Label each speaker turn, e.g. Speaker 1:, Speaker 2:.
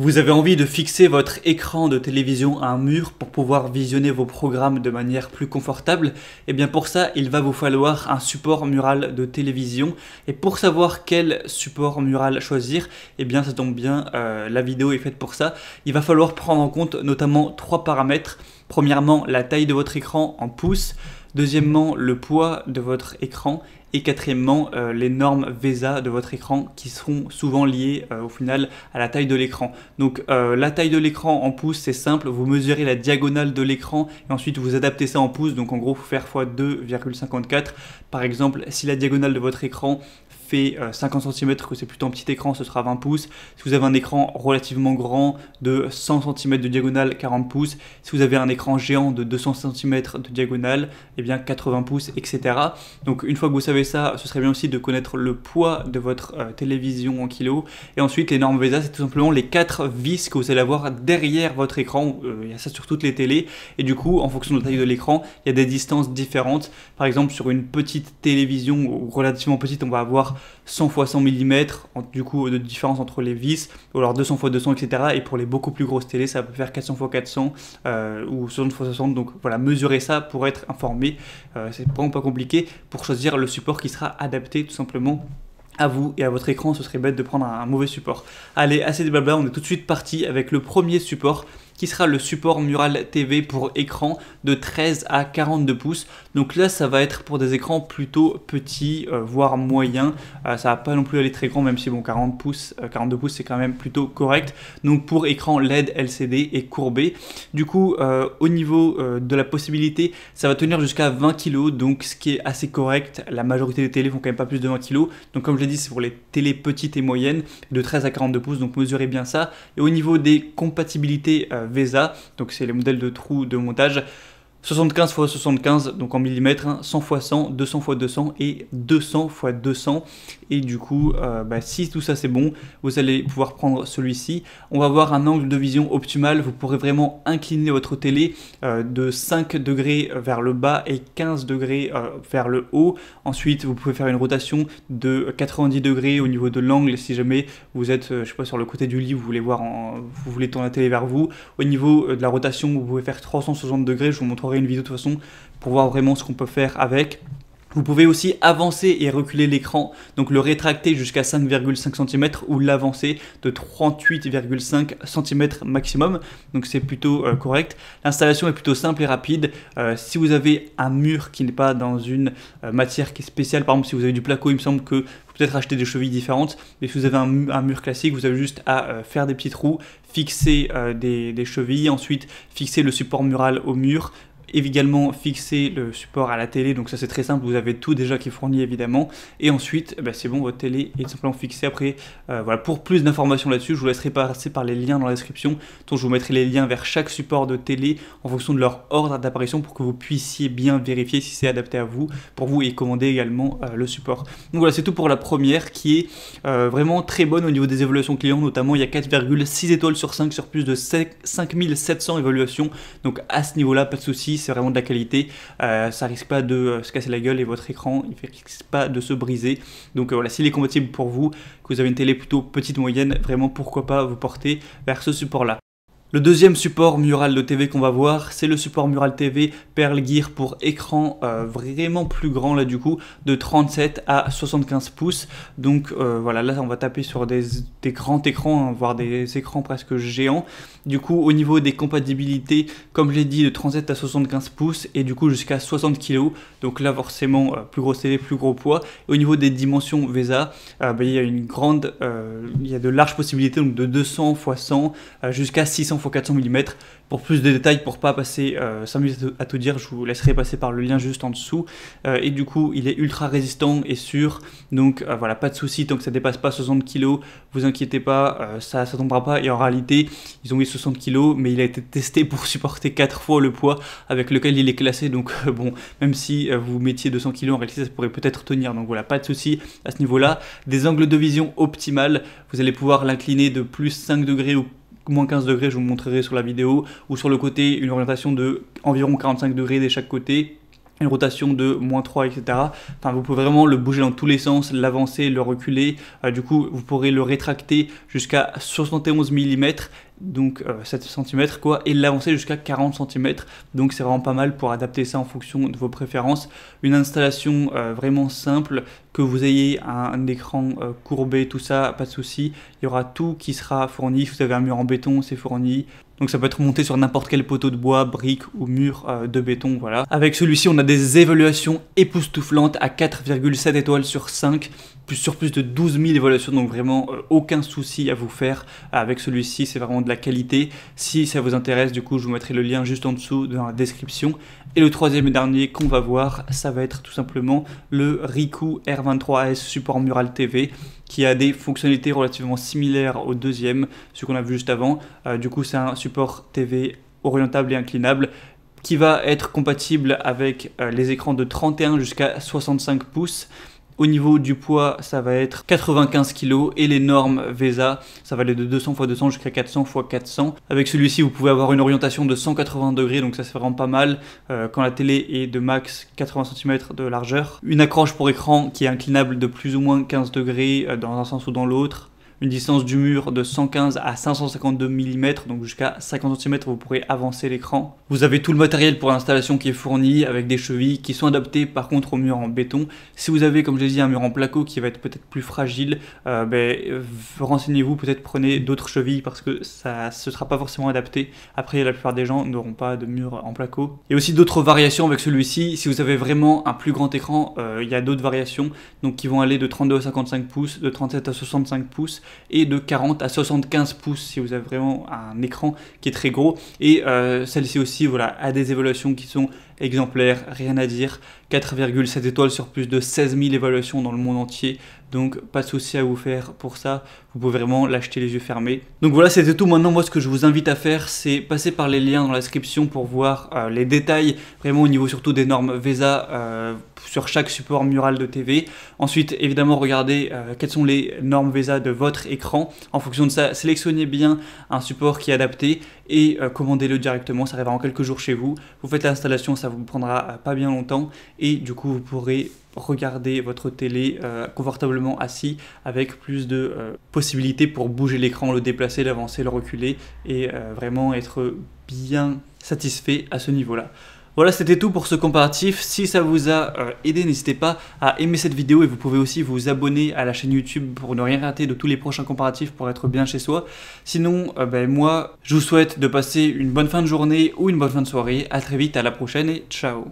Speaker 1: Vous avez envie de fixer votre écran de télévision à un mur pour pouvoir visionner vos programmes de manière plus confortable Et eh bien pour ça, il va vous falloir un support mural de télévision. Et pour savoir quel support mural choisir, et eh bien ça tombe bien, euh, la vidéo est faite pour ça. Il va falloir prendre en compte notamment trois paramètres. Premièrement, la taille de votre écran en pouces. Deuxièmement, le poids de votre écran et quatrièmement euh, les normes VESA de votre écran qui seront souvent liées euh, au final à la taille de l'écran. Donc euh, la taille de l'écran en pouces c'est simple, vous mesurez la diagonale de l'écran et ensuite vous adaptez ça en pouces, donc en gros vous faire x2,54 par exemple si la diagonale de votre écran fait 50 euh, cm, que c'est plutôt un petit écran, ce sera 20 pouces. Si vous avez un écran relativement grand de 100 cm de diagonale, 40 pouces. Si vous avez un écran géant de 200 cm de diagonale, eh et bien 80 pouces, etc. Donc une fois que vous savez ça, ce serait bien aussi de connaître le poids de votre euh, télévision en kilos. Et ensuite, les normes VESA, c'est tout simplement les 4 vis que vous allez avoir derrière votre écran. Euh, il y a ça sur toutes les télés. Et du coup, en fonction de la taille de l'écran, il y a des distances différentes. Par exemple, sur une petite télévision relativement petite, on va avoir 100 x 100 mm, du coup, de différence entre les vis, ou alors 200 x 200, etc. Et pour les beaucoup plus grosses télé ça peut faire 400 x 400 ou 60 x 60. Donc voilà, mesurer ça pour être informé, euh, c'est vraiment pas compliqué pour choisir le support qui sera adapté tout simplement à vous et à votre écran, ce serait bête de prendre un mauvais support. Allez, assez de blabla, on est tout de suite parti avec le premier support qui sera le support Mural TV pour écran de 13 à 42 pouces. Donc là, ça va être pour des écrans plutôt petits, euh, voire moyens. Euh, ça va pas non plus aller très grand, même si bon, 40 pouces, 42 euh, pouces, c'est quand même plutôt correct. Donc pour écran LED, LCD et courbé. Du coup, au niveau de la possibilité, ça va tenir jusqu'à 20 kg, donc ce qui est assez correct. La majorité des télés font quand même pas plus de 20 kg. Donc comme je l'ai dit, c'est pour les télés petites et moyennes, de 13 à 42 pouces, donc mesurez bien ça. Et au niveau des compatibilités VESA, donc c'est les modèles de trous de montage 75 x 75, donc en millimètres, 100 x 100, 200 x 200 et 200 x 200. Et du coup, euh, bah, si tout ça c'est bon, vous allez pouvoir prendre celui-ci. On va avoir un angle de vision optimal, vous pourrez vraiment incliner votre télé euh, de 5 degrés vers le bas et 15 degrés euh, vers le haut. Ensuite, vous pouvez faire une rotation de 90 degrés au niveau de l'angle si jamais vous êtes, je sais pas, sur le côté du lit, vous voulez voir, vous voulez tourner la télé vers vous. Au niveau de la rotation, vous pouvez faire 360 degrés, je vous montre une vidéo de toute façon pour voir vraiment ce qu'on peut faire avec. Vous pouvez aussi avancer et reculer l'écran, donc le rétracter jusqu'à 5,5 cm ou l'avancer de 38,5 cm maximum, donc c'est plutôt euh, correct. L'installation est plutôt simple et rapide. Euh, si vous avez un mur qui n'est pas dans une euh, matière qui est spéciale, par exemple si vous avez du placo, il me semble que vous peut-être acheter des chevilles différentes, mais si vous avez un, mur classique, vous avez juste à faire des petits trous, fixer des, chevilles, ensuite fixer le support mural au mur, également fixer le support à la télé, donc ça c'est très simple, vous avez tout déjà qui est fourni évidemment, et ensuite eh ben, c'est bon, votre télé est simplement fixée après. Euh, voilà, pour plus d'informations là-dessus, je vous laisserai passer par les liens dans la description, donc je vous mettrai les liens vers chaque support de télé en fonction de leur ordre d'apparition pour que vous puissiez bien vérifier si c'est adapté à vous, pour vous, et commander également euh, le support. Donc voilà, c'est tout pour la première qui est euh, vraiment très bonne au niveau des évaluations clients, notamment il y a 4,6 étoiles sur 5 sur plus de 5700 évaluations, donc à ce niveau-là, pas de soucis c'est vraiment de la qualité. Euh, ça risque pas de euh, se casser la gueule et votre écran, il risque pas de se briser. Donc euh, voilà, s'il est compatible pour vous, que vous avez une télé plutôt petite moyenne, vraiment pourquoi pas vous porter vers ce support-là. Le deuxième support mural de TV qu'on va voir, c'est le support mural TV Pearl Gear pour écran euh, vraiment plus grand là du coup, de 37 à 75 pouces. Donc euh, voilà, là on va taper sur des, grands écrans, hein, voire des écrans presque géants. Du coup, au niveau des compatibilités, comme j'ai dit, de 37 à 75 pouces et du coup jusqu'à 60 kg. Donc là forcément, euh, plus gros télé, plus gros poids. au niveau des dimensions VESA, bah, il y a une grande, il y a de larges possibilités, donc de 200 x 100 jusqu'à 600 400 mm. Pour plus de détails, pour pas passer 5 euh, minutes à tout dire, je vous laisserai passer par le lien juste en dessous. Euh, et du coup, il est ultra résistant et sûr, donc euh, voilà, pas de souci tant que ça dépasse pas 60 kg, vous inquiétez pas, ça ça tombera pas. Et en réalité, ils ont mis 60 kg, mais il a été testé pour supporter 4 fois le poids avec lequel il est classé. Donc bon, même si vous mettiez 200 kg, en réalité, ça pourrait peut-être tenir. Donc voilà, pas de souci à ce niveau-là. Des angles de vision optimales, vous allez pouvoir l'incliner de plus 5 degrés ou moins 15 degrés, je vous montrerai sur la vidéo, ou sur le côté une orientation de environ 45 degrés de chaque côté, une rotation de moins 3, etc. vous pouvez vraiment le bouger dans tous les sens, l'avancer, le reculer. Euh, du coup, vous pourrez le rétracter jusqu'à 71 mm donc 7 euh, cm quoi, et l'avancer jusqu'à 40 cm. Donc c'est vraiment pas mal pour adapter ça en fonction de vos préférences. Une installation euh, vraiment simple, que vous ayez un, écran euh, courbé, tout ça, pas de souci. Il y aura tout qui sera fourni. Si vous avez un mur en béton, c'est fourni. Donc ça peut être monté sur n'importe quel poteau de bois, brique ou mur de béton, voilà. Avec celui-ci, on a des évaluations époustouflantes à 4,7 étoiles sur 5, plus sur plus de 12 000 évaluations, donc vraiment aucun souci à vous faire. Avec celui-ci, c'est vraiment la qualité. Si ça vous intéresse, du coup, je vous mettrai le lien juste en dessous dans la description. Et le troisième et dernier qu'on va voir, ça va être tout simplement le Riku R23S support Mural TV qui a des fonctionnalités relativement similaires au deuxième, ce qu'on a vu juste avant. Euh, du coup, c'est un support TV orientable et inclinable qui va être compatible avec euh, les écrans de 31 jusqu'à 65 pouces. Au niveau du poids, ça va être 95 kg et les normes VESA, ça va aller de 200 x 200 jusqu'à 400 x 400. Avec celui-ci, vous pouvez avoir une orientation de 180 degrés, donc ça c'est vraiment pas mal euh, quand la télé est de max 80 cm de largeur. Une accroche pour écran qui est inclinable de plus ou moins 15 degrés euh, dans un sens ou dans l'autre une distance du mur de 115 à 552 mm, donc jusqu'à 50 cm, vous pourrez avancer l'écran. Vous avez tout le matériel pour l'installation qui est fourni, avec des chevilles qui sont adaptées par contre au mur en béton. Si vous avez, comme je l'ai dit, un mur en placo qui va être peut-être plus fragile, euh, ben, renseignez-vous, peut-être prenez d'autres chevilles parce que ça ne sera pas forcément adapté. Après, la plupart des gens n'auront pas de mur en placo. Il y a aussi d'autres variations avec celui-ci. Si vous avez vraiment un plus grand écran, euh, il y a d'autres variations donc qui vont aller de 32 à 55 pouces, de 37 à 65 pouces et de 40 à 75 pouces si vous avez vraiment un écran qui est très gros. Et euh, celle-ci aussi voilà, a des évaluations qui sont exemplaire, rien à dire, 4,7 étoiles sur plus de 16 000 évaluations dans le monde entier, donc pas de souci à vous faire pour ça, vous pouvez vraiment l'acheter les yeux fermés. Donc voilà c'était tout, maintenant moi ce que je vous invite à faire c'est passer par les liens dans la description pour voir euh, les détails, vraiment au niveau surtout des normes VESA euh, sur chaque support mural de TV. Ensuite évidemment regardez euh, quelles sont les normes VESA de votre écran, en fonction de ça sélectionnez bien un support qui est adapté et commandez-le directement, ça arrivera en quelques jours chez vous, vous faites l'installation, ça vous prendra euh, pas bien longtemps et du coup vous pourrez regarder votre télé euh, confortablement assis avec plus de euh, possibilités pour bouger l'écran, le déplacer, l'avancer, le reculer et vraiment être bien satisfait à ce niveau-là. Voilà, c'était tout pour ce comparatif. Si ça vous a euh, aidé, n'hésitez pas à aimer cette vidéo et vous pouvez aussi vous abonner à la chaîne YouTube pour ne rien rater de tous les prochains comparatifs pour être bien chez soi. Sinon, euh, ben, moi, je vous souhaite de passer une bonne fin de journée ou une bonne fin de soirée. À très vite, à la prochaine et ciao